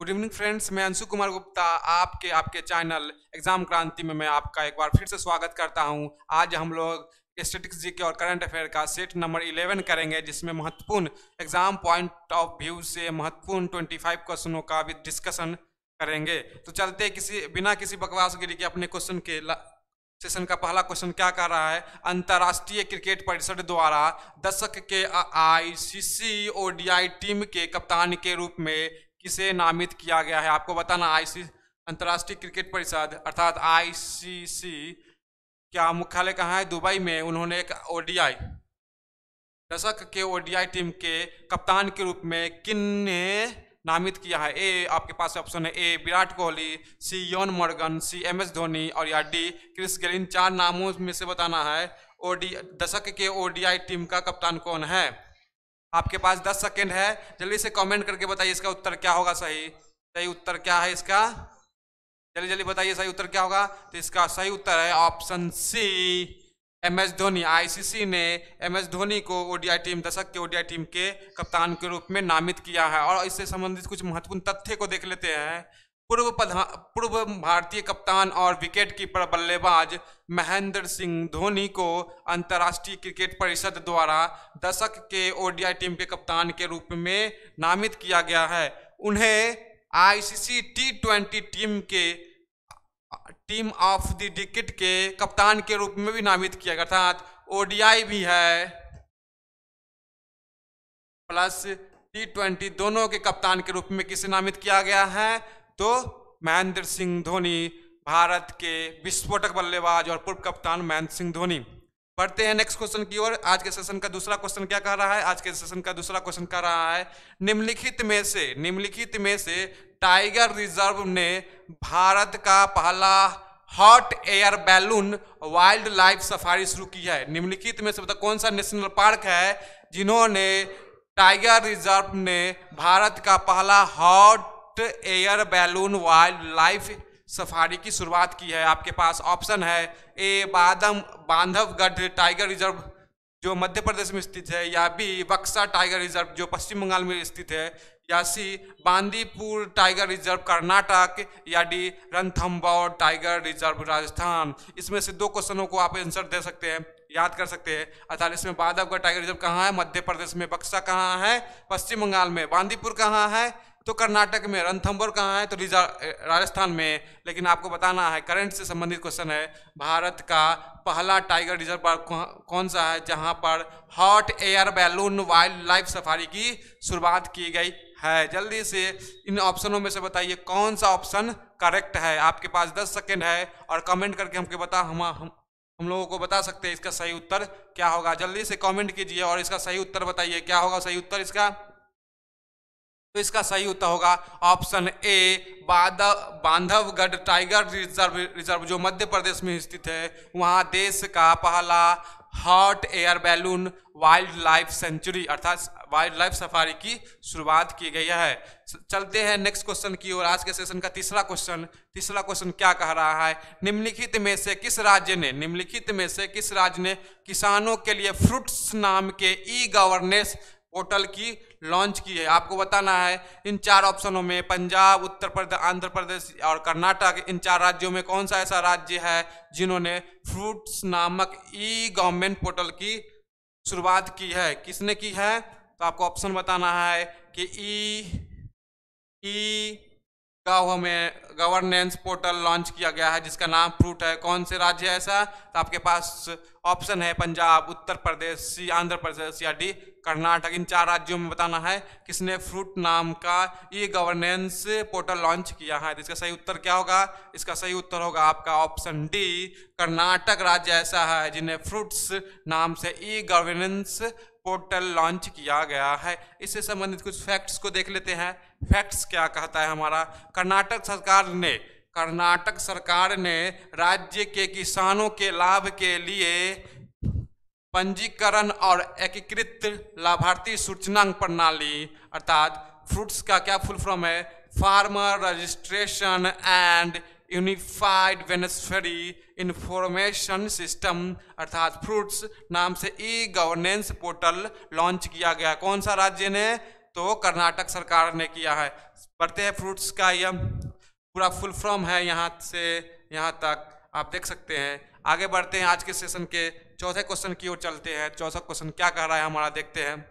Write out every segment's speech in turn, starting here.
good evening friends मैं अंशु कुमार गुप्ता आपके आपके चैनल एग्जाम क्रांति में मैं आपका एक बार फिर से स्वागत करता हूं आज हम लोग स्टेटिक्स जी के और करंट अफेयर का सेट नंबर 11 करेंगे जिसमें महत्वपूर्ण एग्जाम पॉइंट ऑफ व्यू से महत्वपूर्ण 25 क्वेश्चनों का भी डिस्कशन करेंगे तो चलते किसी बिना किसी बकवास के अपने क्वेश्चन के सेशन का पहला क्वेश्चन क्या कह रहा है अंतर्राष्ट्रीय क्रिकेट परिषद द्वारा दशक के आईसीसी ओडीआई टीम के कप्तान के रूप में किसे नामित किया गया है आपको बताना आईसी अंतर्राष्ट्रीय क्रिकेट परिषद अर्थात आईसीसी क्या मुख्यालय कहाँ है दुबई में उन्होंने एक ओडीआई दशक के ओडीआई टीम के कप्तान के रूप में किन ने नामित किया है ए आपके पास ऑप्शन है A Virat Kohli C Eoin Morgan C M S Dhoni और या डी क्रिस गेल चार नामों में से बताना है ओडी दशक के ओडीआई टीम का कप्तान कौन है आपके पास दस सेकेंड है जल्दी से कमेंट करके बताइए इसका उत्तर क्या होगा सही सही उत्तर क्या है इसका जल्दी जल्दी बताइए सही उत्तर क्या होगा तो इसका सही उत्तर है option C M S Dhoni ICC ने एम एस धोनी को ओडीआई टीम दशक के ओडीआई टीम के कप्तान के रूप में नामित किया है और इससे संबंधित कुछ महत्वपूर्ण तथ्य को देख लेते हैं पूर्व पूर्व भारतीय कप्तान और विकेट कीपर बल्लेबाज महेंद्र सिंह धोनी को अंतर्राष्ट्रीय क्रिकेट परिषद द्वारा दशक के ओडीआई टीम के कप्तान के रूप में नामित किया गया है उन्हें आईसीसी टी ट्वेंटी टीम के टीम ऑफ द डिकेट के कप्तान के रूप में भी नामित किया गया अर्थात ओडीआई भी है प्लस टी ट्वेंटी दोनों के कप्तान के रूप में किसे नामित किया गया है तो महेंद्र सिंह धोनी भारत के विस्फोटक बल्लेबाज और पूर्व कप्तान महेंद्र सिंह धोनी पढ़ते हैं नेक्स्ट क्वेश्चन की ओर आज के सेशन का दूसरा क्वेश्चन क्या कह रहा है आज के सेशन का दूसरा क्वेश्चन कह रहा है निम्नलिखित में से निम्नलिखित में से टाइगर रिजर्व ने भारत का पहला hot air balloon wild life safari शुरू की है निम्नलिखित में से मतलब कौन सा नेशनल पार्क है जिन्होंने टाइगर रिजर्व ने भारत का पहला hot hot air balloon wild life safari की शुरुआत की है आपके पास ऑप्शन है ए बादम बांधवगढ़ टाइगर रिजर्व जो मध्य प्रदेश में स्थित है या बी बक्सा टाइगर रिजर्व जो पश्चिम बंगाल में स्थित है या C Bandipur tiger reserve Karnataka या D Ranthambore tiger reserve Rajasthan इसमें से दो क्वेश्चनों को आप आंसर दे सकते हैं याद कर सकते हैं अर्थात इसमें बांधवगढ़ टाइगर रिजर्व कहाँ है मध्य प्रदेश में बक्सा कहाँ है पश्चिम बंगाल में बांदीपुर कहाँ है तो कर्नाटक में रणथम्बोर कहाँ है तो राजस्थान में लेकिन आपको बताना है करंट से संबंधित क्वेश्चन है भारत का पहला टाइगर रिजर्व पार्क कौन सा है जहाँ पर hot air balloon wild life safari की शुरुआत की गई है जल्दी से इन ऑप्शनों में से बताइए कौन सा ऑप्शन करेक्ट है आपके पास 10 सेकेंड है और कमेंट करके हमके बता हम हम हम लोगों को बता सकते हैं इसका सही उत्तर क्या होगा जल्दी से कमेंट कीजिए और इसका सही उत्तर बताइए क्या होगा सही उत्तर इसका तो इसका सही उत्तर होगा option A Bandhavgarh tiger reserve reserve जो मध्य प्रदेश में स्थित है वहाँ देश का पहला hot air balloon wild life sanctuary अर्थात वाइल्ड लाइफ सफारी की शुरुआत की गई है चलते हैं नेक्स्ट क्वेश्चन की ओर आज के सेशन का तीसरा क्वेश्चन तीसरा क्वेश्चन क्या कह रहा है निम्नलिखित में से किस राज्य ने निम्नलिखित में से किस राज्य ने किसानों के लिए फ्रूट्स नाम के ई गवर्नेंस पोर्टल की लॉन्च की है आपको बताना है इन चार ऑप्शनों में पंजाब उत्तर प्रदेश आंध्र प्रदेश और कर्नाटक इन चार राज्यों में कौन सा ऐसा राज्य है जिन्होंने फ्रूट्स नामक ई गवर्नमेंट पोर्टल की शुरुआत की है किसने की है तो आपको ऑप्शन बताना है कि ई ई गाँव में गवर्नेंस पोर्टल लॉन्च किया गया है जिसका नाम फ्रूट है कौन से राज्य है ऐसा तो आपके पास ऑप्शन है पंजाब उत्तर प्रदेश सी आंध्र प्रदेश या डी कर्नाटक इन चार राज्यों में बताना है किसने फ्रूट नाम का ई गवर्नेंस पोर्टल लॉन्च किया है तो इसका सही उत्तर क्या होगा इसका सही उत्तर होगा आपका ऑप्शन डी कर्नाटक राज्य ऐसा है जिन्हें फ्रूट्स नाम से ई गवर्नेंस पोर्टल लॉन्च किया गया है इससे संबंधित कुछ फैक्ट्स को देख लेते हैं फैक्ट्स क्या कहता है हमारा कर्नाटक सरकार ने कर्नाटक सरकार ने राज्य के किसानों के लाभ के लिए पंजीकरण और एकीकृत लाभार्थी सूचनांक प्रणाली अर्थात फ्रूट्स का क्या फुल फॉर्म है फार्मर रजिस्ट्रेशन एंड यूनिफाइड वेनस्फेरी इंफॉर्मेशन सिस्टम अर्थात फ्रूट्स नाम से ई गवर्नेंस पोर्टल लॉन्च किया गया कौन सा राज्य ने तो कर्नाटक सरकार ने किया है पढ़ते हैं फ्रूट्स का यह पूरा फुल फॉर्म है यहाँ से यहाँ तक आप देख सकते हैं आगे बढ़ते हैं आज के सेशन के चौथे क्वेश्चन की ओर चलते हैं चौथा क्वेश्चन क्या कह रहा है हमारा देखते हैं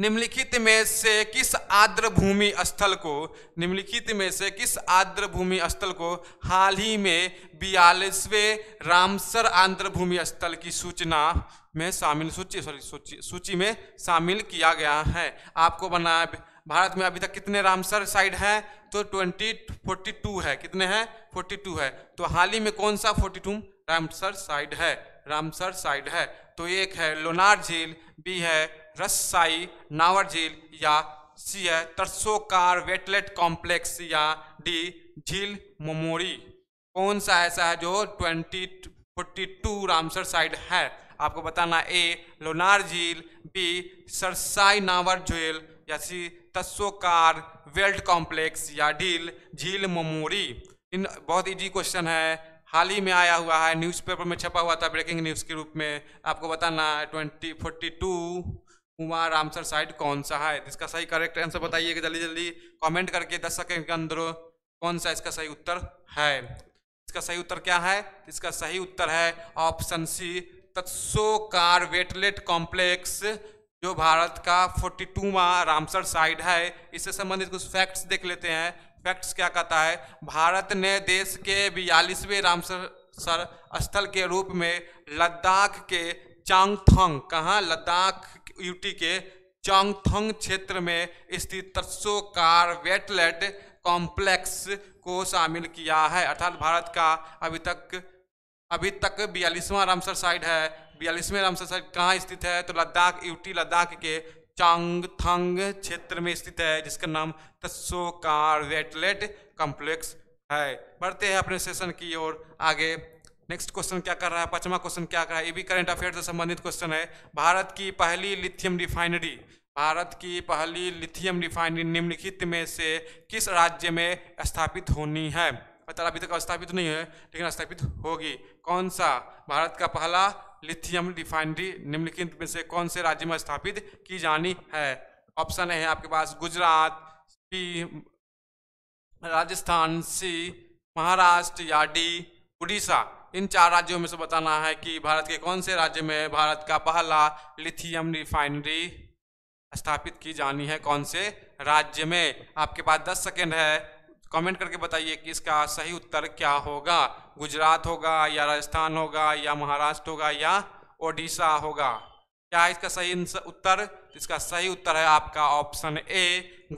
निम्नलिखित में से किस आर्द्र भूमि स्थल को निम्नलिखित में से किस आर्द्र भूमि स्थल को हाल ही में बयालीसवें रामसर आंध्र भूमि स्थल की सूचना में शामिल सूची सॉरी सूची सूची में शामिल किया गया है आपको बना भारत में अभी तक कितने रामसर साइड हैं तो ट्वेंटी फोर्टी टू है कितने हैं फोर्टी टू है तो हाल ही में कौन सा फोर्टी टू रामसर साइड है रामसर साइड है तो एक है लोनार झील बी है रसाई नावर झील या सी है तरसोकार वेटलेट कॉम्प्लेक्स या डी झील मोमोरी कौन सा ऐसा है जो twenty forty two Ramsar site है आपको बताना ए लोनार झील बी सरसाई नावर झील या सी तस्सोकार वेल्ट कॉम्प्लेक्स या डील झील मोमोरी इन बहुत इजी क्वेश्चन है हाल ही में आया हुआ है न्यूज़पेपर में छपा हुआ था ब्रेकिंग न्यूज़ के रूप में आपको बताना है twenty forty two Kumar Ramsar site कौन सा है इसका सही करेक्ट आंसर बताइएगा जल्दी जल्दी कमेंट करके दस सेकेंड के अंदर कौन सा इसका सही उत्तर है इसका सही उत्तर क्या है इसका सही उत्तर है option C Tso Kar wetland complex जो भारत का 42वां रामसर साइट है इससे संबंधित कुछ फैक्ट्स देख लेते हैं फैक्ट्स क्या कहता है भारत ने देश के बयालीसवें रामसर सर स्थल के रूप में लद्दाख के चांगथोंग कहाँ लद्दाख यूटी के चांगथंग क्षेत्र में स्थित कार वेटलैंड कॉम्प्लेक्स को शामिल किया है अर्थात भारत का अभी तक अभी तक बयालीसवां रामसर साइड है बयालीसवें रामसर साइड कहाँ स्थित है तो लद्दाख यूटी लद्दाख के चांगथंग क्षेत्र में स्थित है जिसका नाम कार वेटलेट कॉम्प्लेक्स है बढ़ते हैं अपने सेशन की ओर आगे नेक्स्ट क्वेश्चन क्या कर रहा है पांचवा क्वेश्चन क्या कर रहा है ये भी करंट अफेयर से संबंधित क्वेश्चन है भारत की पहली लिथियम रिफाइनरी भारत की पहली लिथियम रिफाइनरी निम्नलिखित में से किस राज्य में स्थापित होनी है मतलब अभी तक स्थापित नहीं है लेकिन स्थापित होगी कौन सा भारत का पहला लिथियम रिफाइनरी निम्नलिखित में से कौन से राज्य में स्थापित की जानी है ऑप्शन है आपके पास गुजरात बी राजस्थान सी महाराष्ट्र या डी उड़ीसा इन चार राज्यों में से बताना है कि भारत के कौन से राज्य में भारत का पहला लिथियम रिफाइनरी स्थापित की जानी है कौन से राज्य में आपके पास दस सेकेंड है कमेंट करके बताइए कि इसका सही उत्तर क्या होगा गुजरात होगा या राजस्थान होगा या महाराष्ट्र होगा या ओडिशा होगा क्या इसका सही उत्तर इसका सही उत्तर है आपका ऑप्शन ए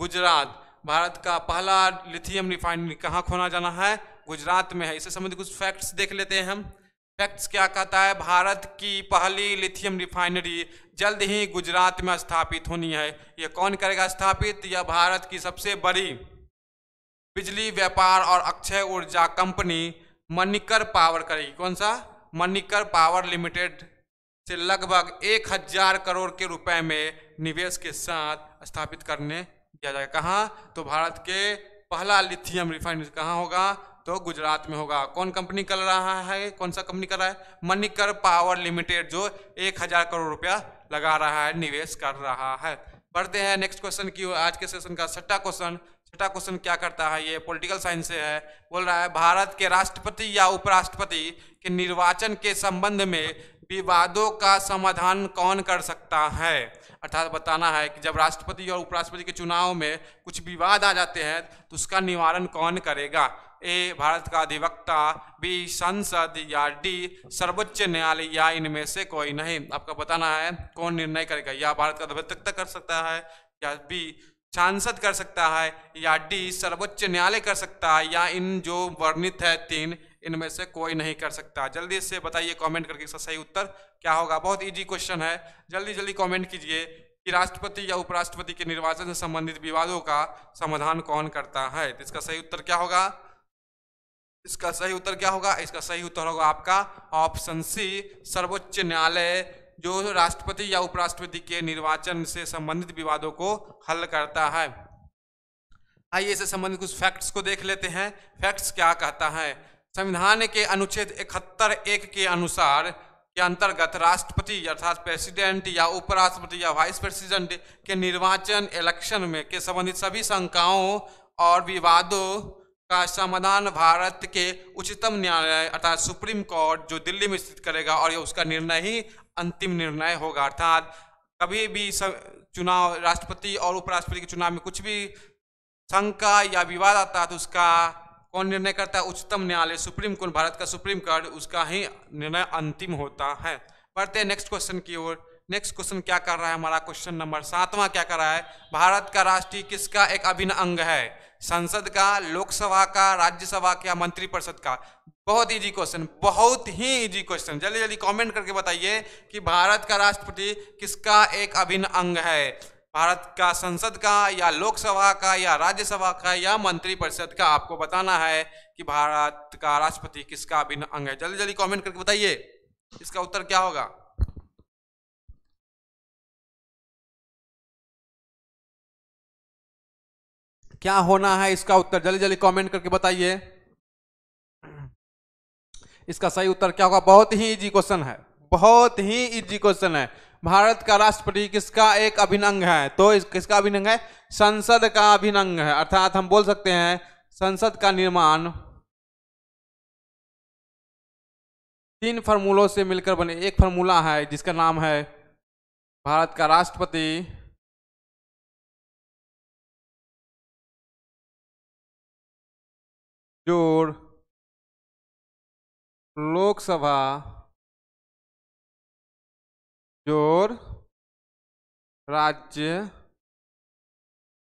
गुजरात भारत का पहला लिथियम रिफाइनरी कहाँ खोना जाना है गुजरात में है इससे संबंधित कुछ फैक्ट्स देख लेते हैं हम फैक्ट्स क्या कहता है भारत की पहली लिथियम रिफाइनरी जल्द ही गुजरात में स्थापित होनी है यह कौन करेगा स्थापित यह भारत की सबसे बड़ी बिजली व्यापार और अक्षय ऊर्जा कंपनी मनिकर पावर करेगी कौन सा मनिकर पावर लिमिटेड से लगभग एक हजार करोड़ के रुपए में निवेश के साथ स्थापित करने किया जाएगा कहाँ तो भारत के पहला लिथियम रिफाइनरी कहाँ होगा तो गुजरात में होगा कौन कंपनी कर रहा है कौन सा कंपनी कर रहा है मनिकर पावर लिमिटेड जो एक हजार करोड़ रुपया लगा रहा है निवेश कर रहा है पढ़ते हैं नेक्स्ट क्वेश्चन की आज के सेशन का छठा क्वेश्चन छठा क्वेश्चन क्या करता है ये पॉलिटिकल साइंस से है बोल रहा है भारत के राष्ट्रपति या उपराष्ट्रपति के निर्वाचन के संबंध में विवादों का समाधान कौन कर सकता है अर्थात बताना है कि जब राष्ट्रपति और उपराष्ट्रपति के चुनाव में कुछ विवाद आ जाते हैं तो उसका निवारण कौन करेगा ए भारत का अधिवक्ता बी संसद या डी सर्वोच्च न्यायालय या इनमें से कोई नहीं आपका बताना है कौन निर्णय करेगा या भारत का अधिवक्ता कर सकता है या बी सांसद कर सकता है या डी सर्वोच्च न्यायालय कर सकता है या इन जो वर्णित है तीन इनमें से कोई नहीं कर सकता जल्दी से बताइए कमेंट करके इसका सही उत्तर क्या होगा बहुत इजी क्वेश्चन है जल्दी जल्दी कमेंट कीजिए कि राष्ट्रपति या उपराष्ट्रपति के निर्वाचन से संबंधित विवादों का समाधान कौन करता है तो इसका सही उत्तर क्या होगा इसका सही उत्तर क्या होगा इसका सही उत्तर होगा आपका ऑप्शन सी सर्वोच्च न्यायालय जो राष्ट्रपति या उपराष्ट्रपति के निर्वाचन से संबंधित विवादों को हल करता है आइए इससे संबंधित कुछ फैक्ट्स को देख लेते हैं फैक्ट्स क्या कहता है संविधान के अनुच्छेद इकहत्तर एक के अनुसार के अंतर्गत राष्ट्रपति अर्थात प्रेसिडेंट या उपराष्ट्रपति या वाइस प्रेसिडेंट के निर्वाचन इलेक्शन में के संबंधित सभी शंकाओं और विवादों का समाधान भारत के उच्चतम न्यायालय अर्थात सुप्रीम कोर्ट जो दिल्ली में स्थित करेगा और ये उसका निर्णय ही अंतिम निर्णय होगा अर्थात कभी भी सब चुनाव राष्ट्रपति और उपराष्ट्रपति के चुनाव में कुछ भी शंका या विवाद आता है तो उसका कौन निर्णय करता है उच्चतम न्यायालय सुप्रीम कोर्ट भारत का सुप्रीम कोर्ट उसका ही निर्णय अंतिम होता है पढ़ते हैं नेक्स्ट क्वेश्चन की ओर नेक्स्ट क्वेश्चन क्या कर रहा है हमारा क्वेश्चन नंबर सातवां क्या कर रहा है भारत का राष्ट्रीय किसका एक अभिन्न अंग है संसद का लोकसभा का राज्यसभा का मंत्रिपरिषद का बहुत इजी क्वेश्चन बहुत ही इजी क्वेश्चन जल्दी जल्दी कमेंट करके बताइए कि भारत का राष्ट्रपति किसका एक अभिन्न अंग है भारत का संसद का या लोकसभा का या राज्यसभा का या मंत्रिपरिषद का आपको बताना है कि भारत का राष्ट्रपति किसका अभिन्न अंग है जल्दी जल्दी कमेंट करके बताइए इसका उत्तर क्या होगा क्या होना है इसका उत्तर जल्दी जल्दी कमेंट करके बताइए इसका सही उत्तर क्या होगा बहुत ही इजी क्वेश्चन है बहुत ही इजी क्वेश्चन है भारत का राष्ट्रपति किसका एक अभिनंग है तो इस, किसका अभिनंग है संसद का अभिनंग है अर्थात हम बोल सकते हैं संसद का निर्माण तीन फार्मूलों से मिलकर बने एक फार्मूला है जिसका नाम है भारत का राष्ट्रपति जोड़ लोकसभा जोर राज्य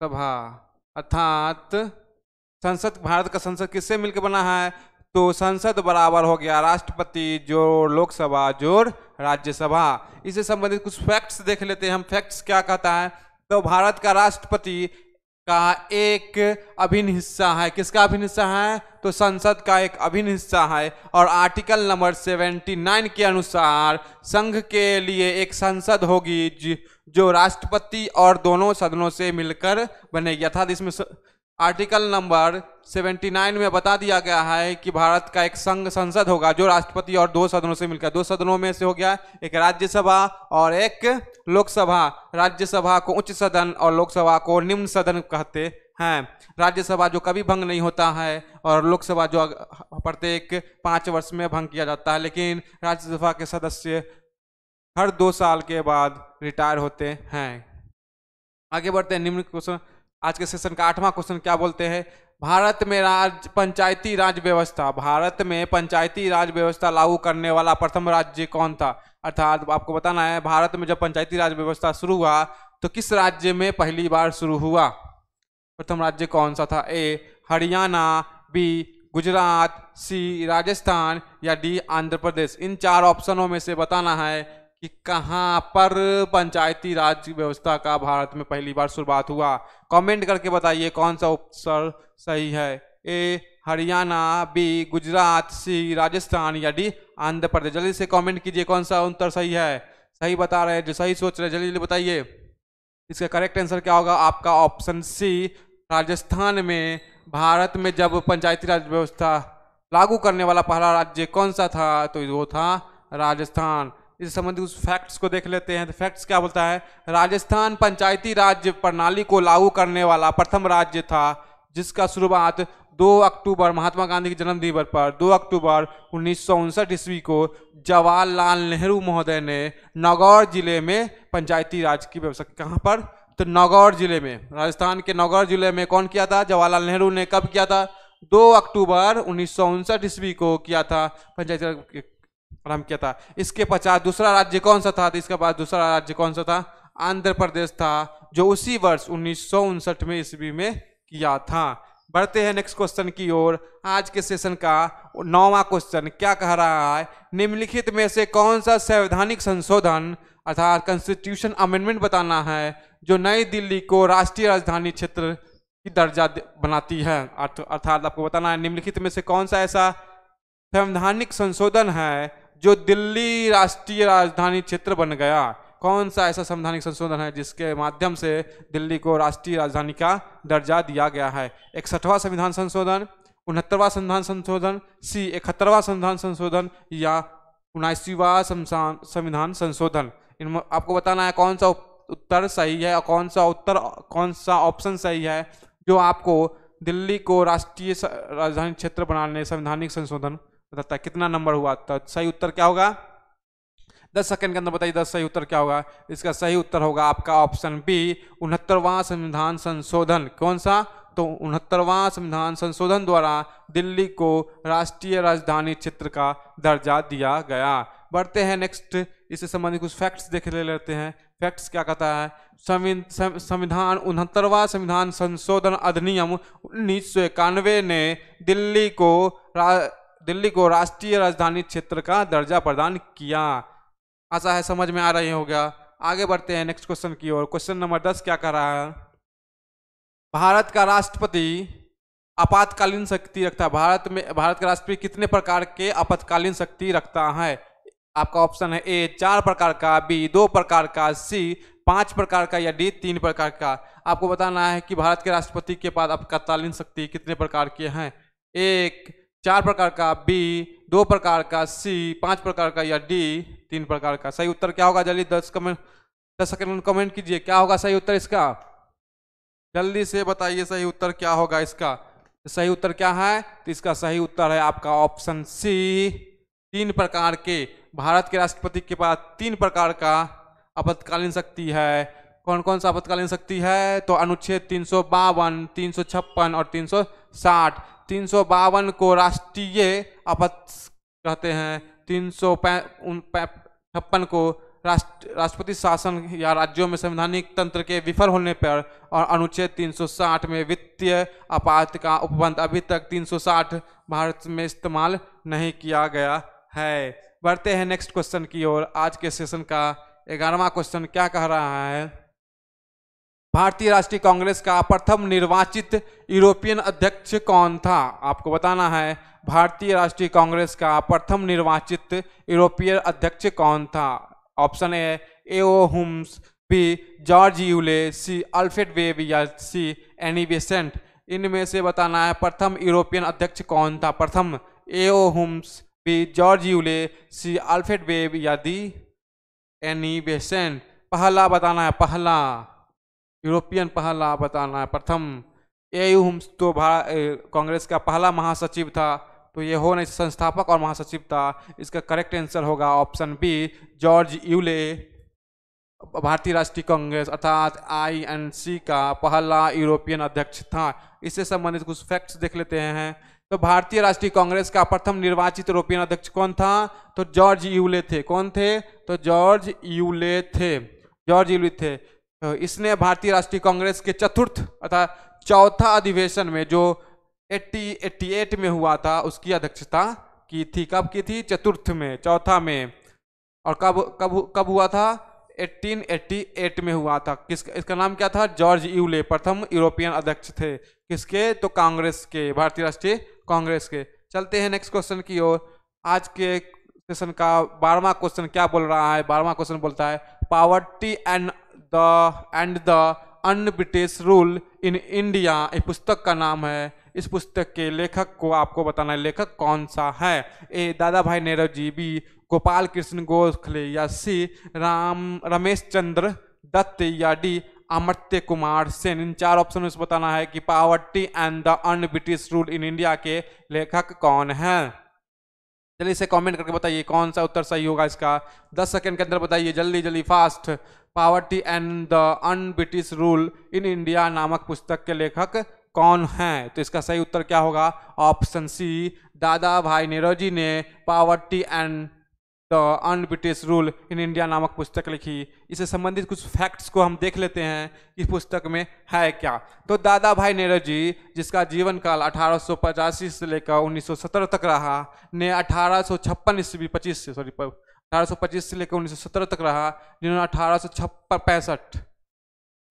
सभा अर्थात संसद भारत का संसद किससे मिलकर बना है तो संसद बराबर हो गया राष्ट्रपति जोर लोकसभा जोर राज्यसभा इससे संबंधित कुछ फैक्ट्स देख लेते हैं हम फैक्ट्स क्या कहता है तो भारत का राष्ट्रपति का एक अभिन्न हिस्सा है किसका अभिन्न हिस्सा है तो संसद का एक अभिन्न हिस्सा है और आर्टिकल नंबर 79 के अनुसार संघ के लिए एक संसद होगी जो राष्ट्रपति और दोनों सदनों से मिलकर बनेगी अर्थात इसमें आर्टिकल नंबर 79 में बता दिया गया है कि भारत का एक संघ संसद होगा जो राष्ट्रपति और दो सदनों से मिलकर दो सदनों में से हो गया एक राज्यसभा और एक लोकसभा राज्यसभा को उच्च सदन और लोकसभा को निम्न सदन कहते हैं राज्यसभा जो कभी भंग नहीं होता है और लोकसभा जो प्रत्येक पाँच वर्ष में भंग किया जाता है लेकिन राज्यसभा के सदस्य हर दो साल के बाद रिटायर होते हैं आगे बढ़ते हैं निम्न क्वेश्चन आज के सेशन का आठवां क्वेश्चन क्या बोलते हैं भारत में राज पंचायती राज व्यवस्था भारत में पंचायती राज व्यवस्था लागू करने वाला प्रथम राज्य कौन था अर्थात आपको बताना है भारत में जब पंचायती राज व्यवस्था शुरू हुआ तो किस राज्य में पहली बार शुरू हुआ प्रथम राज्य कौन सा था A Haryana B Gujarat C Rajasthan या डी आंध्र प्रदेश इन चार ऑप्शनों में से बताना है कि कहाँ पर पंचायती राज व्यवस्था का भारत में पहली बार शुरुआत हुआ कमेंट करके बताइए कौन सा उत्तर सही है A Haryana B Gujarat C Rajasthan या डी आंध्र प्रदेश जल्दी से कमेंट कीजिए कौन सा उत्तर सही है सही बता रहे हैं जो सही सोच रहे हैं जल्दी जल्दी बताइए इसका करेक्ट आंसर क्या होगा आपका ऑप्शन सी राजस्थान में भारत में जब पंचायती राज व्यवस्था लागू करने वाला पहला राज्य कौन सा था तो वो था राजस्थान इस संबंधित उस फैक्ट्स को देख लेते हैं तो फैक्ट्स क्या बोलता है राजस्थान पंचायती राज प्रणाली को लागू करने वाला प्रथम राज्य था जिसका शुरुआत 2 अक्टूबर महात्मा गांधी के जन्मदिवस पर 2 अक्टूबर उन्नीस ईस्वी को जवाहरलाल नेहरू महोदय ने नागौर जिले में पंचायती राज की व्यवस्था कहाँ पर तो नागौर जिले में राजस्थान के नागौर जिले में कौन किया था जवाहरलाल नेहरू ने कब किया था 2 अक्टूबर उन्नीस ईस्वी को किया था पंचायती राज प्रारंभ किया था इसके पश्चात दूसरा राज्य कौन सा था तो इसके बाद दूसरा राज्य कौन सा था आंध्र प्रदेश था जो उसी वर्ष उन्नीस में ईस्वी में किया था बढ़ते हैं नेक्स्ट क्वेश्चन की ओर आज के सेशन का नौवा क्वेश्चन क्या कह रहा है निम्नलिखित में से कौन सा संवैधानिक संशोधन अर्थात कॉन्स्टिट्यूशन अमेंडमेंट बताना है जो नई दिल्ली को राष्ट्रीय राजधानी क्षेत्र की दर्जा बनाती है अर्थात आपको बताना है निम्नलिखित में से कौन सा ऐसा संवैधानिक संशोधन है जो दिल्ली राष्ट्रीय राजधानी क्षेत्र बन गया कौन सा ऐसा संवैधानिक संशोधन है जिसके माध्यम से दिल्ली को राष्ट्रीय राजधानी का दर्जा दिया गया है इकसठवां संविधान संशोधन उनहत्तरवां संविधान संशोधन सी इकहत्तरवां संविधान संशोधन या उन्नासीवा संविधान संशोधन इन आपको बताना है कौन सा उत्तर सही है और कौन सा उत्तर कौन सा ऑप्शन सही है जो आपको दिल्ली को राष्ट्रीय राजधानी क्षेत्र बनाने संवैधानिक संशोधन बताता है कितना नंबर हुआ तो सही उत्तर क्या होगा दस सेकंड के अंदर बताइए दस सही उत्तर क्या होगा इसका सही उत्तर होगा आपका ऑप्शन बी उनहत्तरवां संविधान संशोधन कौन सा तो उनहत्तरवां संविधान संशोधन द्वारा दिल्ली को राष्ट्रीय राजधानी क्षेत्र का दर्जा दिया गया बढ़ते हैं नेक्स्ट इससे संबंधित कुछ फैक्ट्स देख ले लेते हैं फैक्ट्स क्या कहता है संविधान उनहत्तरवा संविधान संशोधन अधिनियम उन्नीस ने दिल्ली को दिल्ली को राष्ट्रीय राजधानी क्षेत्र का दर्जा प्रदान किया आशा है समझ में आ रही होगा आगे बढ़ते हैं नेक्स्ट क्वेश्चन की ओर क्वेश्चन नंबर दस क्या कर रहा है भारत का राष्ट्रपति आपातकालीन शक्ति रखता है भारत में भारत का राष्ट्रपति कितने प्रकार के आपातकालीन शक्ति रखता है आपका ऑप्शन है ए चार प्रकार का बी दो प्रकार का सी पांच प्रकार का या डी तीन प्रकार का आपको बताना है कि भारत के राष्ट्रपति के पास आपातकालीन शक्ति कितने प्रकार के हैं एक चार प्रकार का बी दो प्रकार का सी पांच प्रकार का या डी तीन प्रकार का सही उत्तर क्या होगा जल्दी दस कमेंट दस सेकंड कमेंट कीजिए क्या होगा सही उत्तर इसका जल्दी से बताइए सही उत्तर क्या होगा इसका सही उत्तर क्या है तो इसका सही उत्तर है आपका ऑप्शन सी तीन प्रकार के भारत के राष्ट्रपति के पास तीन प्रकार का आपातकालीन शक्ति है कौन कौन सा आपातकालीन शक्ति है तो अनुच्छेद तीन सौ बावन तीन सौ छप्पन और तीन सौ साठ तीन को राष्ट्रीय अपच कहते हैं तीन सौ छप्पन को राष्ट्रपति शासन या राज्यों में संवैधानिक तंत्र के विफल होने पर और अनुच्छेद 360 में वित्तीय आपात का उपबंध अभी तक 360 भारत में इस्तेमाल नहीं किया गया है बढ़ते हैं नेक्स्ट क्वेश्चन की ओर आज के सेशन का ग्यारहवा क्वेश्चन क्या कह रहा है भारतीय राष्ट्रीय कांग्रेस का प्रथम निर्वाचित यूरोपियन अध्यक्ष कौन था आपको बताना है भारतीय राष्ट्रीय कांग्रेस का प्रथम निर्वाचित यूरोपीय अध्यक्ष कौन था option A A O Hume B George Yule C Alfred Webb या सी एनी बेसेंट इनमें से बताना है प्रथम यूरोपियन अध्यक्ष कौन था प्रथम A O Hume B George Yule C Alfred Webb या दी एनी बेसेंट पहला बताना है पहला यूरोपियन पहला बताना है प्रथम एयू तो कांग्रेस का पहला महासचिव था तो ये हो नहीं संस्थापक और महासचिव था इसका करेक्ट आंसर होगा ऑप्शन बी जॉर्ज यूले भारतीय राष्ट्रीय कांग्रेस अर्थात आईएनसी का पहला यूरोपियन अध्यक्ष था इससे संबंधित कुछ फैक्ट्स देख लेते हैं तो भारतीय राष्ट्रीय कांग्रेस का प्रथम निर्वाचित यूरोपियन अध्यक्ष कौन था तो जॉर्ज यूले थे कौन थे तो जॉर्ज यूले थे जॉर्ज यूले थे तो इसने भारतीय राष्ट्रीय कांग्रेस के चतुर्थ अर्थात चौथा अधिवेशन में जो एट्टी में हुआ था उसकी अध्यक्षता की थी कब की थी चतुर्थ में चौथा में और कब कब कब हुआ था 1888 में हुआ था किस इसका नाम क्या था जॉर्ज यूले प्रथम यूरोपियन अध्यक्ष थे किसके तो कांग्रेस के भारतीय राष्ट्रीय कांग्रेस के चलते हैं नेक्स्ट क्वेश्चन की ओर आज के सेशन का बारहवा क्वेश्चन क्या बोल रहा है बारहवा क्वेश्चन बोलता है poverty and the and the unbritish rule in India इस पुस्तक का नाम है इस पुस्तक के लेखक को आपको बताना है लेखक कौन सा है A Dadabhai Naoroji ji B Gopal Krishna Gokhale या सी राम रमेश चंद्र दत्त या डी अमर्त्य कुमार सेन इन चार ऑप्शन में बताना है कि poverty and the unbritish rule in India के लेखक कौन है चलिए इसे कमेंट करके बताइए कौन सा उत्तर सही होगा इसका दस सेकंड के अंदर बताइए जल्दी जल्दी fast poverty and the unbritish rule in India नामक पुस्तक के लेखक कौन हैं तो इसका सही उत्तर क्या होगा ऑप्शन सी दादा भाई नेहरू ने poverty and the unbritish rule in India नामक पुस्तक लिखी इससे संबंधित कुछ फैक्ट्स को हम देख लेते हैं कि पुस्तक में है क्या तो दादा भाई नेहरू जिसका जीवन काल अठारह से लेकर उन्नीस तक रहा ने अठारह सौ ईस्वी पच्चीस सॉरी 1825 से लेकर 1917 तक रहा जिन्होंने अठारह सौ छप्पन पैंसठ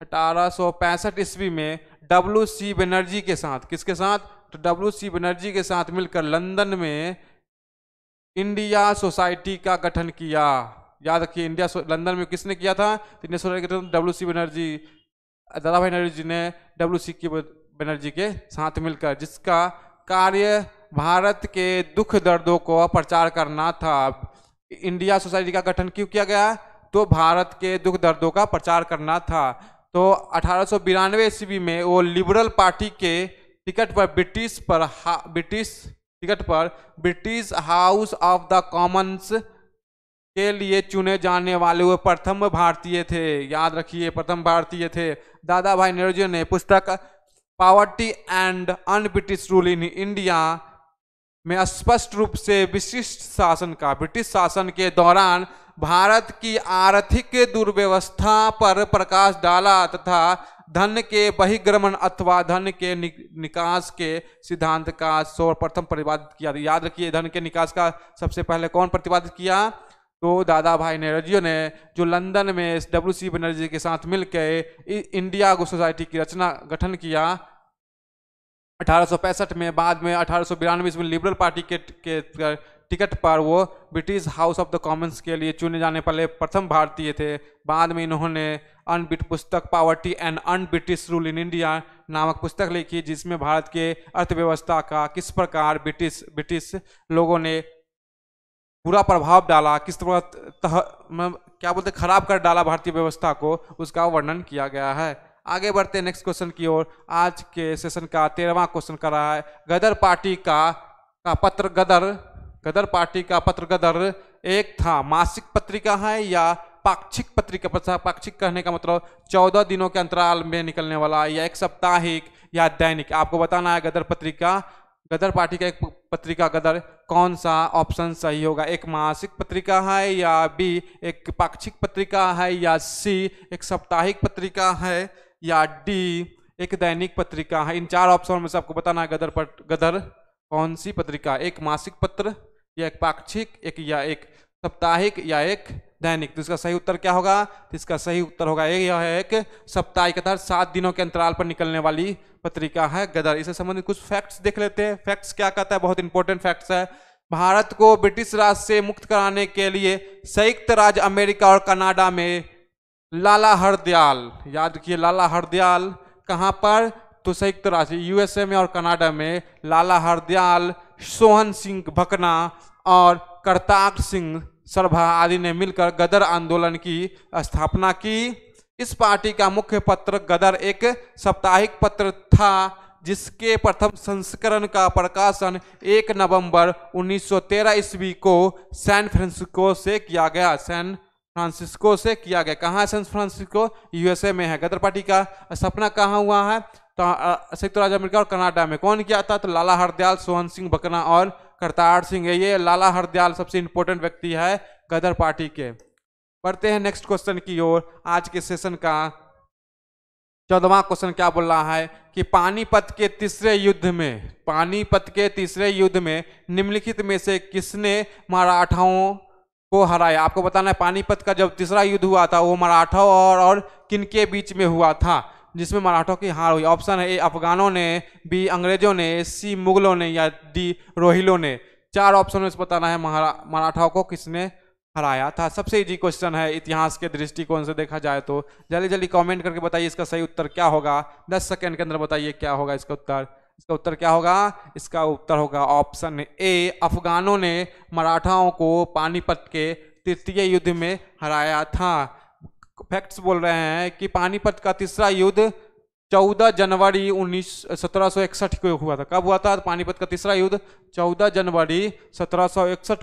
अठारह सौ पैंसठ ईस्वी में डब्ल्यू सी बनर्जी के साथ किसके साथ तो डब्ल्यू सी बनर्जी के साथ मिलकर लंदन में इंडिया सोसाइटी का गठन किया याद रखिए इंडिया लंदन में किसने किया था तो India society W C Banerjee Dadabhai नरजी ने डब्ल्यू सी के बनर्जी के साथ मिलकर जिसका कार्य भारत के दुख दर्दों को प्रचार करना था इंडिया सोसाइटी का गठन क्यों किया गया तो भारत के दुख दर्दों का प्रचार करना था तो अठारह सौ ईस्वी में वो लिबरल पार्टी के टिकट पर ब्रिटिश पर ब्रिटिश टिकट पर British house of the Commons के लिए चुने जाने वाले वो प्रथम भारतीय थे याद रखिए प्रथम भारतीय थे दादा भाई नेहरू ने पुस्तक poverty and unbritish rule in India में स्पष्ट रूप से विशिष्ट शासन का ब्रिटिश शासन के दौरान भारत की आर्थिक दुर्व्यवस्था पर प्रकाश डाला तथा धन के बहिर्गमन अथवा धन के निकास के सिद्धांत का सर्वप्रथम प्रतिपादित किया याद रखिए धन के निकास का सबसे पहले कौन प्रतिपादित किया तो दादा भाई नेहरजियो ने जो लंदन में डब्ल्यू सी बनर्जी के साथ मिलकर इंडिया गो सोसाइटी की रचना गठन किया अठारह में बाद में अठारह में लिबरल पार्टी के, के टिकट पर वो British house of the Commons के लिए चुने जाने पहले प्रथम भारतीय थे बाद में इन्होंने अनबिट पुस्तक poverty and unbritish rule in India नामक पुस्तक लिखी जिसमें भारत के अर्थव्यवस्था का किस प्रकार ब्रिटिश ब्रिटिश लोगों ने बुरा प्रभाव डाला किस तरह तह, क्या बोलते खराब कर डाला भारतीय व्यवस्था को उसका वर्णन किया गया है आगे बढ़ते हैं नेक्स्ट क्वेश्चन की ओर आज के सेशन का तेरहवा क्वेश्चन कर रहा है गदर पार्टी का का पत्र गदर गदर पार्टी का पत्र गदर एक था मासिक पत्रिका है या पाक्षिक पत्रिका पत्र पाक्षिक कहने का मतलब चौदह दिनों के अंतराल में निकलने वाला या एक साप्ताहिक या दैनिक आपको बताना है गदर पत्रिका गदर पार्टी का एक पत्रिका गदर कौन सा ऑप्शन सही होगा एक मासिक पत्रिका है या बी एक पाक्षिक पत्रिका है या सी एक साप्ताहिक पत्रिका है या डी एक दैनिक पत्रिका है इन चार ऑप्शन में से आपको बताना है गदर पट गदर कौन सी पत्रिका एक मासिक पत्र या एक पाक्षिक एक या एक साप्ताहिक या एक दैनिक तो इसका सही उत्तर क्या होगा तो इसका सही उत्तर होगा यह है एक साप्ताहिक अर्थात सात दिनों के अंतराल पर निकलने वाली पत्रिका है गदर इससे संबंधित कुछ फैक्ट्स देख लेते हैं फैक्ट्स क्या कहता है बहुत इंपॉर्टेंट फैक्ट्स है भारत को ब्रिटिश राज से मुक्त कराने के लिए संयुक्त राज्य अमेरिका और कनाडा में लाला हरदयाल याद रखिए लाला हरदयाल कहाँ पर तो संयुक्त राज्य यूएसए में और कनाडा में लाला हरदयाल सोहन सिंह भकना और करताप सिंह सरभा आदि ने मिलकर गदर आंदोलन की स्थापना की इस पार्टी का मुख्य पत्र गदर एक साप्ताहिक पत्र था जिसके प्रथम संस्करण का प्रकाशन 1 नवंबर 1913 ईस्वी को सैन फ्रांसिस्को से किया गया सैन फ्रांसिस्को से किया गया कहाँ है सैन फ्रांसिस्को यूएसए में है गदर पार्टी का सपना कहाँ हुआ है तो संयुक्त राज्य अमेरिका और कनाडा में कौन किया था तो लाला हरदयाल सोहन सिंह बकना और करतार सिंह है ये लाला हरदयाल सबसे इंपॉर्टेंट व्यक्ति है गदर पार्टी के पढ़ते हैं नेक्स्ट क्वेश्चन की ओर आज के सेशन का चौदवा क्वेश्चन क्या बोल रहा है कि पानीपत के तीसरे युद्ध में पानीपत के तीसरे युद्ध में निम्नलिखित में से किसने मराठाओं को हराया आपको बताना है पानीपत का जब तीसरा युद्ध हुआ था वो मराठों और, और किन के बीच में हुआ था जिसमें मराठों की हार हुई ऑप्शन है ए अफगानों ने बी अंग्रेजों ने सी मुगलों ने या डी रोहिलों ने चार ऑप्शन में बताना है मराठाओं को किसने हराया था सबसे इजी क्वेश्चन है इतिहास के दृष्टिकोण से देखा जाए तो जल्दी जल्दी कमेंट करके बताइए इसका सही उत्तर क्या होगा दस सेकेंड के अंदर बताइए क्या होगा इसका उत्तर इसका उत्तर क्या होगा इसका उत्तर होगा ऑप्शन ए अफगानों ने मराठाओं को पानीपत के तृतीय युद्ध में हराया था फैक्ट्स बोल रहे हैं कि पानीपत का तीसरा युद्ध चौदह जनवरी उन्नीस सत्रह को हुआ था कब हुआ था पानीपत का तीसरा युद्ध चौदह जनवरी सत्रह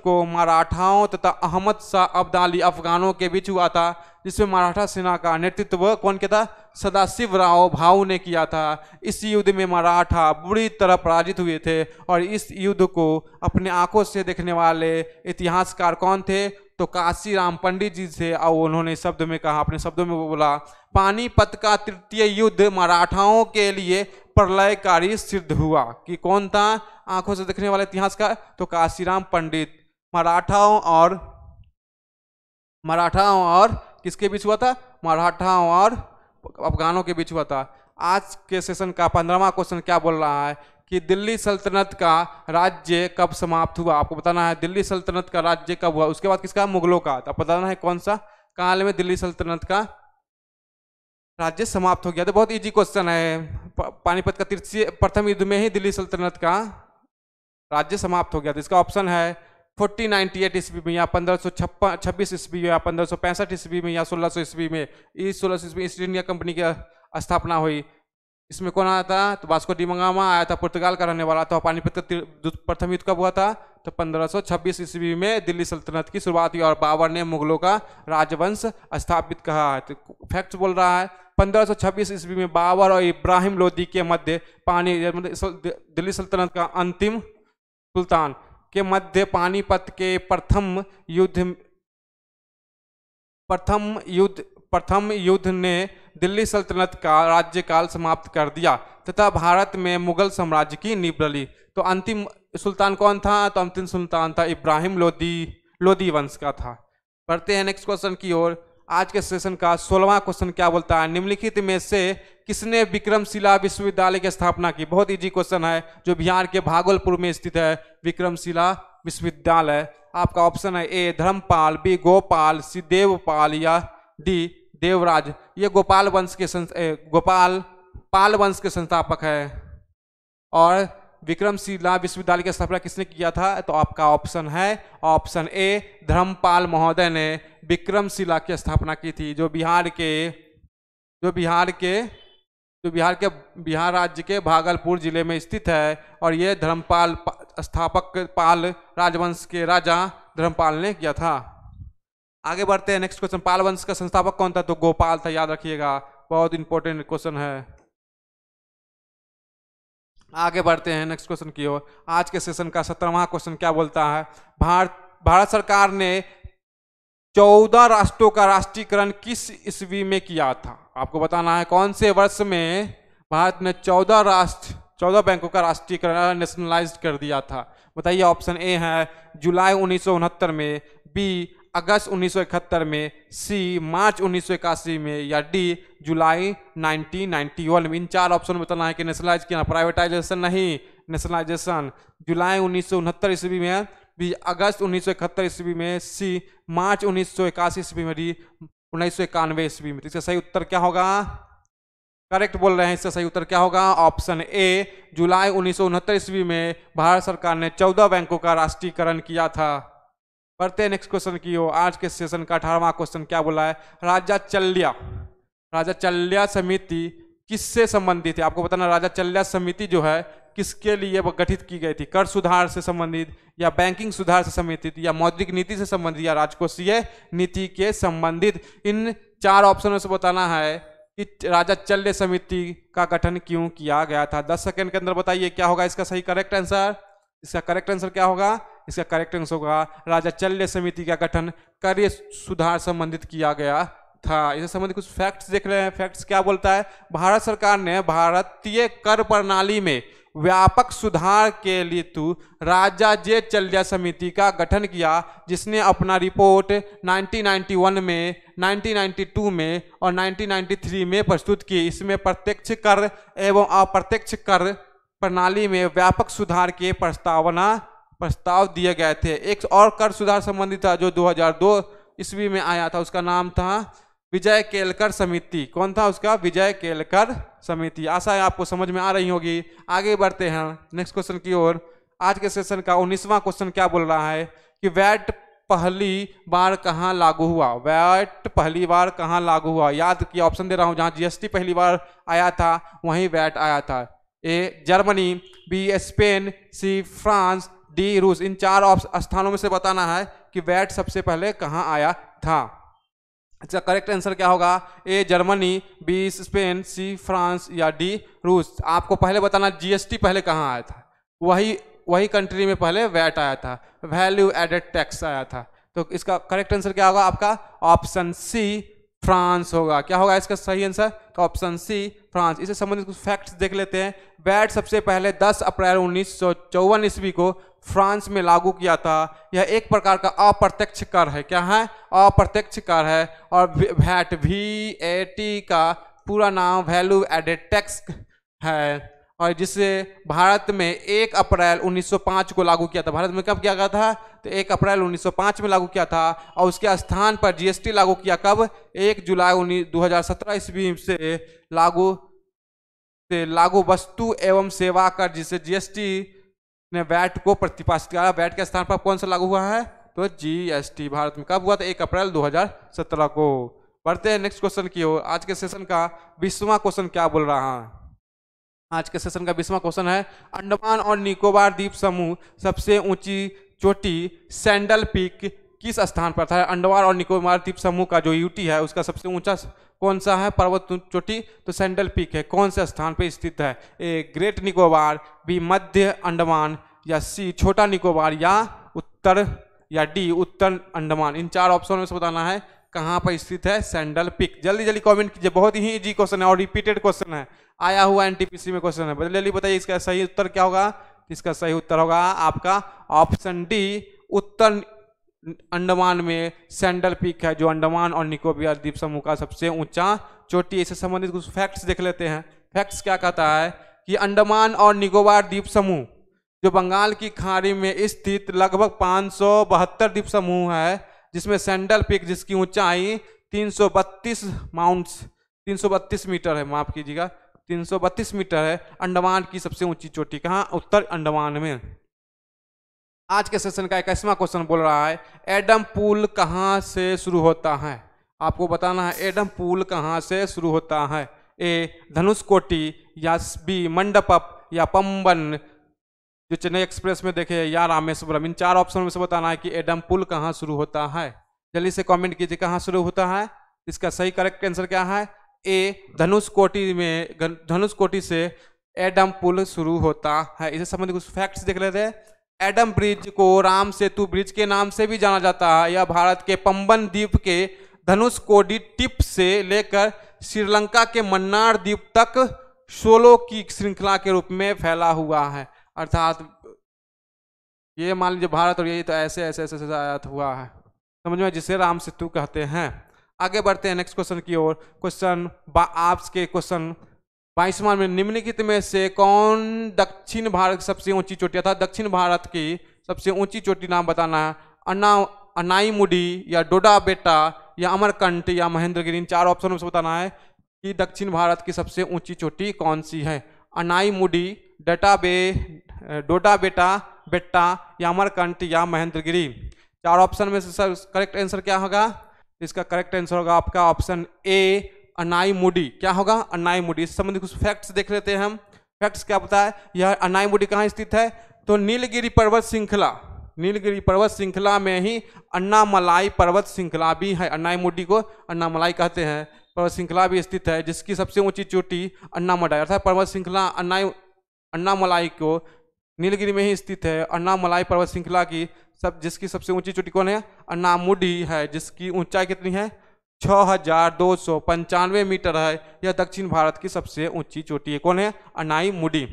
को मराठाओं तथा अहमद शाह अब्दाली अफगानों के बीच हुआ था जिसमें मराठा सेना का नेतृत्व कौन किया था सदाशिव राव भाऊ ने किया था इस युद्ध में मराठा बुरी तरह पराजित हुए थे और इस युद्ध को अपने आंखों से देखने वाले इतिहासकार कौन थे तो काशीराम पंडित जी से और उन्होंने शब्द में कहा अपने शब्दों में बोला पानीपत का तृतीय युद्ध मराठाओं के लिए प्रलयकारी सिद्ध हुआ कि कौन था आंखों से देखने वाले इतिहास का तो काशीराम पंडित मराठाओं और मराठाओं और किसके बीच हुआ था मराठाओं और अफगानों के बीच हुआ था आज के सेशन का पंद्रहवा क्वेश्चन क्या बोल रहा है कि दिल्ली सल्तनत का राज्य कब समाप्त हुआ आपको बताना है दिल्ली सल्तनत का राज्य कब हुआ उसके बाद किसका मुगलों का तो बताना है कौन सा काल में दिल्ली सल्तनत का राज्य समाप्त हो गया तो बहुत इजी क्वेश्चन है पानीपत का तृतीय प्रथम युद्ध में ही दिल्ली सल्तनत का राज्य समाप्त हो गया तो इसका ऑप्शन है फोर्टी नाइन्टी एट ईस्वी में या पंद्रह सौ छप्पन छब्बीस ईस्वी में या पंद्रह सौ पैंसठ ईस्वी में या सोलह सौ ईस्वी में ईस्ट सोलह सौ ईस्वी ईस्ट इंडिया कंपनी की स्थापना हुई इसमें कौन आया था तो डी मंगामा आया था पुर्तगाल का रहने वाला था पानीपत का प्रथम युद्ध कब हुआ था तो 1526 ईस्वी में दिल्ली सल्तनत की शुरुआत हुई और बाबर ने मुगलों का राजवंश स्थापित कहा है तो फैक्ट बोल रहा है 1526 ईस्वी में बाबर और इब्राहिम लोदी के मध्य पानी मतलब दिल्ली सल्तनत का अंतिम सुल्तान के मध्य पानीपत के प्रथम युद्ध प्रथम युद्ध प्रथम युद्ध ने दिल्ली सल्तनत का राज्यकाल समाप्त कर दिया तथा भारत में मुगल साम्राज्य की नींव डली तो अंतिम सुल्तान कौन था तो अंतिम सुल्तान था इब्राहिम लोदी लोदी वंश का था पढ़ते हैं नेक्स्ट क्वेश्चन की ओर आज के सेशन का सोलवा क्वेश्चन क्या बोलता है निम्नलिखित में से किसने विक्रमशिला विश्वविद्यालय की स्थापना की बहुत इजी क्वेश्चन है जो बिहार के भागलपुर में स्थित है विक्रमशिला विश्वविद्यालय आपका ऑप्शन है A Dharmapal B Gopal C Devpal या डी देवराज ये गोपाल वंश के गोपाल पाल वंश के संस्थापक है और विक्रमशिला विश्वविद्यालय की स्थापना किसने किया था तो आपका ऑप्शन है ऑप्शन ए धर्मपाल महोदय ने विक्रमशिला की स्थापना की थी जो बिहार के जो बिहार के जो बिहार के बिहार राज्य के भागलपुर जिले में स्थित है और ये धर्मपाल स्थापक पाल राजवंश के राजा धर्मपाल ने किया था आगे बढ़ते हैं नेक्स्ट क्वेश्चन पाल वंश का संस्थापक कौन था तो गोपाल था याद रखिएगा बहुत इंपॉर्टेंट क्वेश्चन है आगे बढ़ते हैं नेक्स्ट क्वेश्चन की ओर आज के सेशन का सत्रहवा क्वेश्चन क्या बोलता है भारत भारत सरकार ने चौदह राष्ट्रों का राष्ट्रीयकरण किस ईस्वी में किया था आपको बताना है कौन से वर्ष में भारत ने चौदह राष्ट्र चौदह बैंकों का राष्ट्रीयकरण नेशनलाइज कर दिया था बताइए ऑप्शन ए है जुलाई उन्नीस में बी अगस्त 1971 में सी मार्च उन्नीस में या डी जुलाई 1991 में इन चार ऑप्शन में बताना है कि नेशनलाइज किया प्राइवेटाइजेशन नहीं नेशनलाइजेशन जुलाई उन्नीस ईस्वी में बी अगस्त उन्नीस ईस्वी में सी मार्च उन्नीस ईस्वी में डी उन्नीस ईस्वी में तो इसका सही उत्तर क्या होगा करेक्ट बोल रहे हैं इसका सही उत्तर क्या होगा ऑप्शन ए जुलाई उन्नीस ईस्वी में भारत सरकार ने चौदह बैंकों का राष्ट्रीयकरण किया था बढ़ते हैं नेक्स्ट क्वेश्चन की हो आज के सेशन का अठारहवा क्वेश्चन क्या बोला है राजा चल्या राजा चल्या समिति किससे संबंधित है आपको बताना राजा चल्या समिति जो है किसके लिए गठित की गई थी कर सुधार से संबंधित या बैंकिंग सुधार से संबंधित या मौद्रिक नीति से संबंधित या राजकोषीय नीति के संबंधित इन चार ऑप्शनों से बताना है कि राजा चल्य समिति का गठन क्यों किया गया था दस सेकेंड के अंदर बताइए क्या होगा इसका सही करेक्ट आंसर इसका करेक्ट आंसर क्या होगा इसका करेक्ट आंसर होगा राजा चल्य समिति का गठन कार्य सुधार संबंधित किया गया था इससे संबंधित कुछ फैक्ट्स देख रहे हैं फैक्ट्स क्या बोलता है भारत सरकार ने भारतीय कर प्रणाली में व्यापक सुधार के लिए तु राजा जे चल्या समिति का गठन किया जिसने अपना रिपोर्ट 1991 में 1992 में और 1993 में प्रस्तुत की इसमें प्रत्यक्ष कर एवं अप्रत्यक्ष कर प्रणाली में व्यापक सुधार के प्रस्तावना प्रस्ताव दिए गए थे एक और कर सुधार संबंधी था जो 2002 ईस्वी में आया था उसका नाम था विजय केलकर समिति कौन था उसका विजय केलकर समिति आशा है आपको समझ में आ रही होगी आगे बढ़ते हैं नेक्स्ट क्वेश्चन की ओर आज के सेशन का उन्नीसवा क्वेश्चन क्या बोल रहा है कि वैट पहली बार कहाँ लागू हुआ वैट पहली बार कहाँ लागू हुआ याद किया ऑप्शन दे रहा हूँ जहाँ जीएसटी पहली बार आया था वहीं वैट आया था A Germany B Spain C France D रूस इन चार स्थानों में से बताना है कि वैट सबसे पहले कहाँ आया था अच्छा करेक्ट आंसर क्या होगा A Germany B Spain C France या डी रूस आपको पहले बताना जीएसटी पहले कहाँ आया था वही वही कंट्री में पहले वैट आया था वैल्यू एडेड टैक्स आया था तो इसका करेक्ट आंसर क्या होगा आपका ऑप्शन सी फ्रांस होगा क्या होगा इसका सही आंसर तो ऑप्शन सी फ्रांस इससे संबंधित कुछ फैक्ट्स देख लेते हैं बैट सबसे पहले 10 अप्रैल उन्नीस सौ ईस्वी को फ्रांस में लागू किया था यह एक प्रकार का अप्रत्यक्ष कर है क्या है अप्रत्यक्ष कर है और वैट वी ए टी का पूरा नाम वैल्यू एडेड टैक्स है और जिसे भारत में एक अप्रैल 1905 को लागू किया था भारत में कब किया गया था तो एक अप्रैल 1905 में लागू किया था और उसके स्थान पर जीएसटी लागू किया कब एक जुलाई उन्नीस दो हज़ार ईस्वी से लागू से लागू वस्तु एवं सेवा कर जिसे जीएसटी ने वैट को प्रतिपाषित किया वैट के स्थान पर कौन सा लागू हुआ है तो जीएसटी भारत में कब हुआ था एक अप्रैल दो को बढ़ते हैं नेक्स्ट क्वेश्चन की ओर आज के सेशन का बीसवा क्वेश्चन क्या बोल रहा है आज के सेशन का बीसवा क्वेश्चन है अंडमान और निकोबार द्वीप समूह सबसे ऊंची चोटी सैंडल पीक किस स्थान पर था अंडमान और निकोबार द्वीप समूह का जो यूटी है उसका सबसे ऊंचा कौन सा है पर्वत चोटी तो सैंडल पीक है कौन से स्थान पर स्थित है ए ग्रेट निकोबार बी मध्य अंडमान या सी छोटा निकोबार या उत्तर या डी उत्तर अंडमान इन चार ऑप्शन में से बताना है कहाँ पर स्थित है सैंडल पिक जल्दी जल्दी कमेंट कीजिए बहुत ही इजी क्वेश्चन है और रिपीटेड क्वेश्चन है आया हुआ एनटीपीसी में क्वेश्चन है जल्दी जल्दी बताइए इसका सही उत्तर क्या होगा इसका सही उत्तर होगा आपका ऑप्शन डी उत्तर अंडमान में सैंडल पिक है जो अंडमान और निकोबियर द्वीप समूह का सबसे ऊंचा चोटी इससे संबंधित कुछ फैक्ट्स देख लेते हैं फैक्ट्स क्या कहता है कि अंडमान और निकोबार द्वीप समूह जो बंगाल की खाड़ी में स्थित लगभग पाँच द्वीप समूह है जिसमें सैंडल पिक जिसकी ऊंचाई 332 माउंट्स 332 मीटर है माफ कीजिएगा 332 मीटर है अंडमान की सबसे ऊंची चोटी कहाँ उत्तर अंडमान में आज के सेशन का ऐसा क्वेश्चन बोल रहा है एडम पुल कहाँ से शुरू होता है आपको बताना है एडम पुल कहाँ से शुरू होता है ए धनुष कोटी या बी मंडप या पंबन जो चेन्नई एक्सप्रेस में देखे या रामेश्वरम इन चार ऑप्शन में से बताना है कि एडम पुल कहाँ शुरू होता है जल्दी से कमेंट कीजिए कहाँ शुरू होता है इसका सही करेक्ट आंसर क्या है ए धनुष कोटी में धनुष कोटी से एडम पुल शुरू होता है इसे संबंधित कुछ फैक्ट्स देख लेते हैं एडम ब्रिज को राम सेतु ब्रिज के नाम से भी जाना जाता है यह भारत के पंबन द्वीप के धनुष कोडी टिप से लेकर श्रीलंका के मन्नार द्वीप तक सोलो की श्रृंखला के रूप में फैला हुआ है अर्थात ये मान लीजिए भारत और ये तो ऐसे ऐसे ऐसे ऐसे आयात हुआ है समझ में जिसे राम सेतु कहते हैं आगे बढ़ते हैं नेक्स्ट क्वेश्चन की ओर क्वेश्चन आपस के क्वेश्चन बाईसवा में निम्नलिखित में से कौन दक्षिण भारत की सबसे ऊंची चोटी अर्थात दक्षिण भारत की सबसे ऊंची चोटी नाम बताना है अनाई अनाईमुडी या डोडा बेटा या अमरकंठ या महेंद्रगिरी इन चार ऑप्शनों से बताना है कि दक्षिण भारत की सबसे ऊंची चोटी कौन सी है अनाईमुडी बे डोडा बेटा बेट्टा अमरकंट या महेंद्रगिरी चार ऑप्शन में से सर करेक्ट आंसर क्या होगा इसका करेक्ट आंसर होगा आपका ऑप्शन ए अनाई मुडी क्या होगा अनाई मुडी इस संबंधी कुछ फैक्ट्स देख लेते हैं हम फैक्ट्स क्या बताए यह अनाई मुडी कहाँ स्थित है तो नीलगिरी पर्वत श्रृंखला नीलगिरी पर्वत श्रृंखला में ही अन्नामलाई पर्वत श्रृंखला भी है अन्नाईमुडी को अन्नामलाई कहते हैं पर्वत श्रृंखला भी स्थित है जिसकी सबसे ऊंची चोटी अन्नामलाई अर्थात पर्वत श्रृंखला अन्नाई अन्नामलाई को नीलगिरी में ही स्थित है अन्नामलाई पर्वत श्रृंखला की सब जिसकी सबसे ऊंची चोटी कौन है अन्नामुडी है जिसकी ऊंचाई कितनी है छः हजार दो सौ पंचानवे मीटर है यह दक्षिण भारत की सबसे ऊंची चोटी है कौन है अनाई मुडी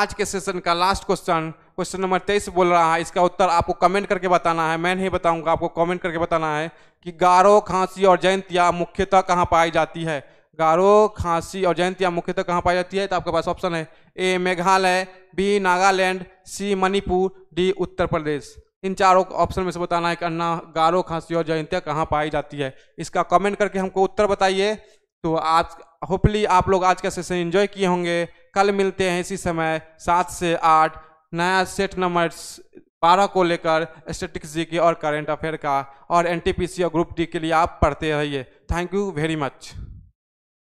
आज के सेशन का लास्ट क्वेश्चन क्वेश्चन नंबर तेईस बोल रहा है इसका उत्तर आपको कमेंट करके बताना है मैं नहीं बताऊंगा आपको कमेंट करके बताना है कि गारो खांसी और जयंतिया मुख्यतः कहाँ पाई जाती है गारो खांसी और जयंतिया मुख्यतः तो कहाँ पाई जाती है तो आपके पास ऑप्शन है A Meghalaya B Nagaland C Manipur D Uttar Pradesh इन चारों ऑप्शन में से बताना है कि अन्ना गारो खांसी और जयंतिया कहाँ पाई जाती है इसका कमेंट करके हमको उत्तर बताइए तो आज होपली आप लोग आज का सेशन इन्जॉय किए होंगे कल मिलते हैं इसी समय सात से आठ नया सेट नंबर बारह को लेकर स्टेटिक्स जी के और करेंट अफेयर का और एन टी पी सी और ग्रुप डी के लिए आप पढ़ते रहिए थैंक यू वेरी मच